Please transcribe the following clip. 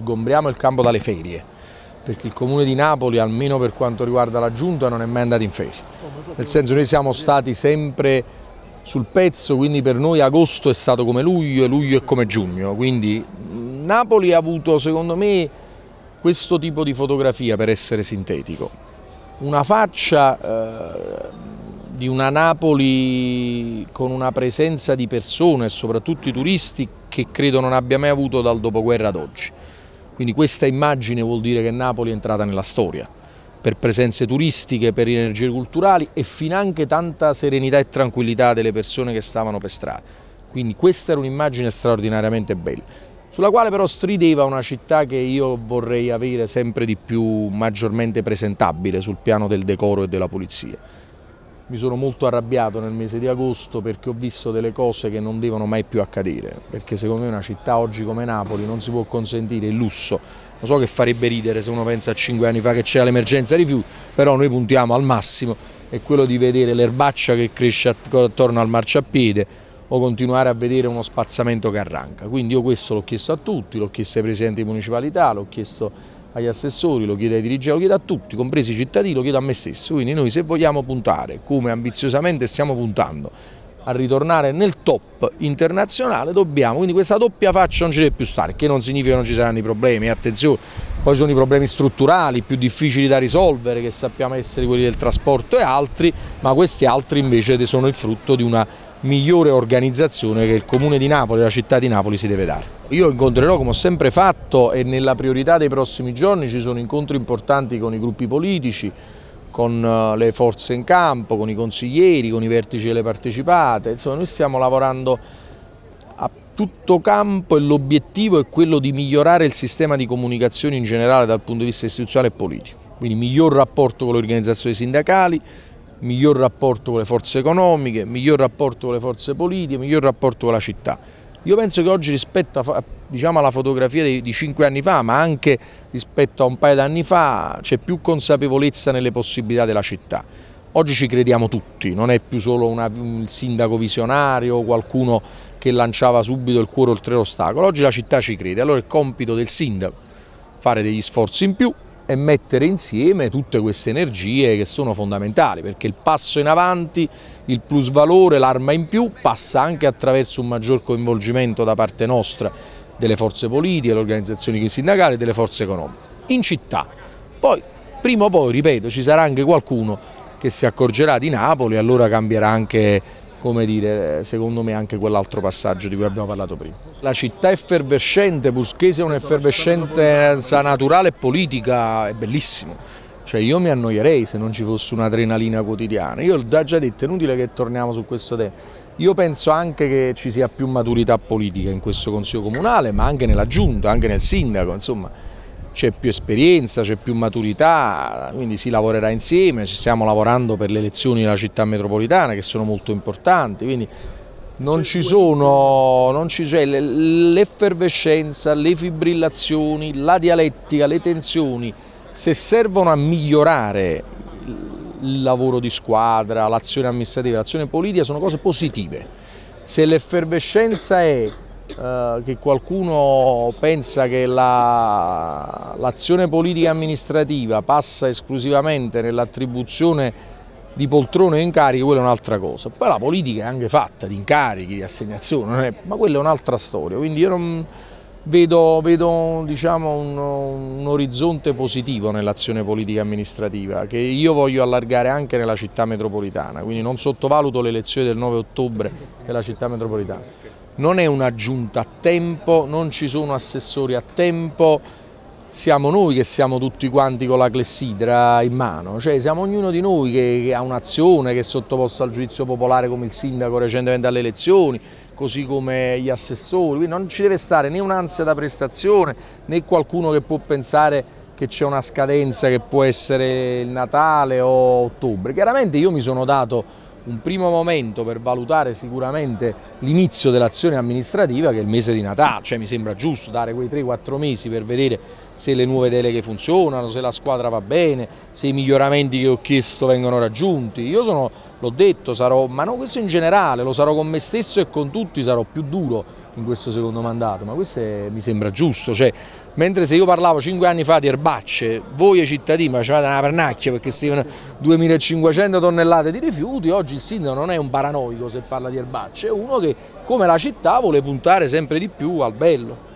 sgombriamo il campo dalle ferie, perché il comune di Napoli, almeno per quanto riguarda la giunta, non è mai andato in ferie. Nel senso noi siamo stati sempre sul pezzo, quindi per noi agosto è stato come luglio e luglio è come giugno, quindi Napoli ha avuto secondo me questo tipo di fotografia per essere sintetico. Una faccia eh, di una Napoli con una presenza di persone e soprattutto i turisti che credo non abbia mai avuto dal dopoguerra ad oggi. Quindi questa immagine vuol dire che Napoli è entrata nella storia, per presenze turistiche, per energie culturali e fin anche tanta serenità e tranquillità delle persone che stavano per strada. Quindi questa era un'immagine straordinariamente bella, sulla quale però strideva una città che io vorrei avere sempre di più maggiormente presentabile sul piano del decoro e della pulizia mi sono molto arrabbiato nel mese di agosto perché ho visto delle cose che non devono mai più accadere, perché secondo me una città oggi come Napoli non si può consentire il lusso. Lo so che farebbe ridere se uno pensa a cinque anni fa che c'era l'emergenza rifiuti, però noi puntiamo al massimo è quello di vedere l'erbaccia che cresce attorno al marciapiede o continuare a vedere uno spazzamento che arranca. Quindi io questo l'ho chiesto a tutti, l'ho chiesto ai presidenti di municipalità, l'ho chiesto agli assessori, lo chiedo ai dirigenti, lo chiedo a tutti, compresi i cittadini, lo chiedo a me stesso. Quindi noi se vogliamo puntare, come ambiziosamente stiamo puntando, a ritornare nel top internazionale dobbiamo, quindi questa doppia faccia non ci deve più stare, che non significa che non ci saranno i problemi, eh, attenzione, poi ci sono i problemi strutturali più difficili da risolvere che sappiamo essere quelli del trasporto e altri, ma questi altri invece sono il frutto di una migliore organizzazione che il Comune di Napoli, la città di Napoli si deve dare. Io incontrerò come ho sempre fatto e nella priorità dei prossimi giorni ci sono incontri importanti con i gruppi politici, con eh, le forze in campo, con i consiglieri, con i vertici delle partecipate, insomma noi stiamo lavorando a tutto campo e l'obiettivo è quello di migliorare il sistema di comunicazione in generale dal punto di vista istituzionale e politico, quindi miglior rapporto con le organizzazioni sindacali, miglior rapporto con le forze economiche, miglior rapporto con le forze politiche, miglior rapporto con la città. Io penso che oggi rispetto a, diciamo, alla fotografia di, di 5 anni fa, ma anche rispetto a un paio d'anni fa, c'è più consapevolezza nelle possibilità della città. Oggi ci crediamo tutti, non è più solo una, il sindaco visionario o qualcuno che lanciava subito il cuore oltre l'ostacolo, oggi la città ci crede, allora è compito del sindaco fare degli sforzi in più, è mettere insieme tutte queste energie che sono fondamentali, perché il passo in avanti, il plus valore, l'arma in più passa anche attraverso un maggior coinvolgimento da parte nostra delle forze politiche, delle organizzazioni sindacali, e delle forze economiche, in città. Poi, prima o poi, ripeto, ci sarà anche qualcuno che si accorgerà di Napoli e allora cambierà anche come dire, secondo me anche quell'altro passaggio di cui abbiamo parlato prima. La città è effervescente, Burschese è un'effervescenza naturale e politica, è bellissimo. Cioè io mi annoierei se non ci fosse un'adrenalina quotidiana. Io l'ho già detto, è inutile che torniamo su questo tema. Io penso anche che ci sia più maturità politica in questo Consiglio Comunale, ma anche nella Giunta, anche nel Sindaco, insomma c'è più esperienza, c'è più maturità, quindi si lavorerà insieme, ci stiamo lavorando per le elezioni della città metropolitana che sono molto importanti, quindi non ci sono, non ci c'è l'effervescenza, le fibrillazioni, la dialettica, le tensioni, se servono a migliorare il lavoro di squadra, l'azione amministrativa, l'azione politica sono cose positive. Se l'effervescenza è eh, che qualcuno pensa che l'azione la, politica amministrativa passa esclusivamente nell'attribuzione di poltrone e incarichi, quella è un'altra cosa. Poi la politica è anche fatta di incarichi, di assegnazione, è, ma quella è un'altra storia. Quindi io non vedo, vedo diciamo, un, un, orizzonte positivo nell'azione politica amministrativa che io voglio allargare anche nella città metropolitana, quindi non sottovaluto le elezioni del 9 ottobre della città metropolitana non è una giunta a tempo, non ci sono assessori a tempo, siamo noi che siamo tutti quanti con la clessidra in mano, cioè siamo ognuno di noi che, che ha un'azione che è sottoposta al giudizio popolare come il sindaco recentemente alle elezioni, così come gli assessori, quindi non ci deve stare né un'ansia da prestazione né qualcuno che può pensare che c'è una scadenza che può essere il Natale o ottobre. Chiaramente io mi sono dato un primo momento per valutare sicuramente l'inizio dell'azione amministrativa che è il mese di Natale, cioè mi sembra giusto dare quei 3-4 mesi per vedere se le nuove deleghe funzionano, se la squadra va bene, se i miglioramenti che ho chiesto vengono raggiunti. Io sono l'ho detto, sarò, ma non questo in generale, lo sarò con me stesso e con tutti, sarò più duro in questo secondo mandato, ma questo è, mi sembra giusto, cioè, mentre se io parlavo cinque anni fa di erbacce, voi cittadini facevate una pernacchia perché stivano 2500 tonnellate di rifiuti, oggi il sindaco non è un paranoico se parla di erbacce, è uno che come la città vuole puntare sempre di più al bello.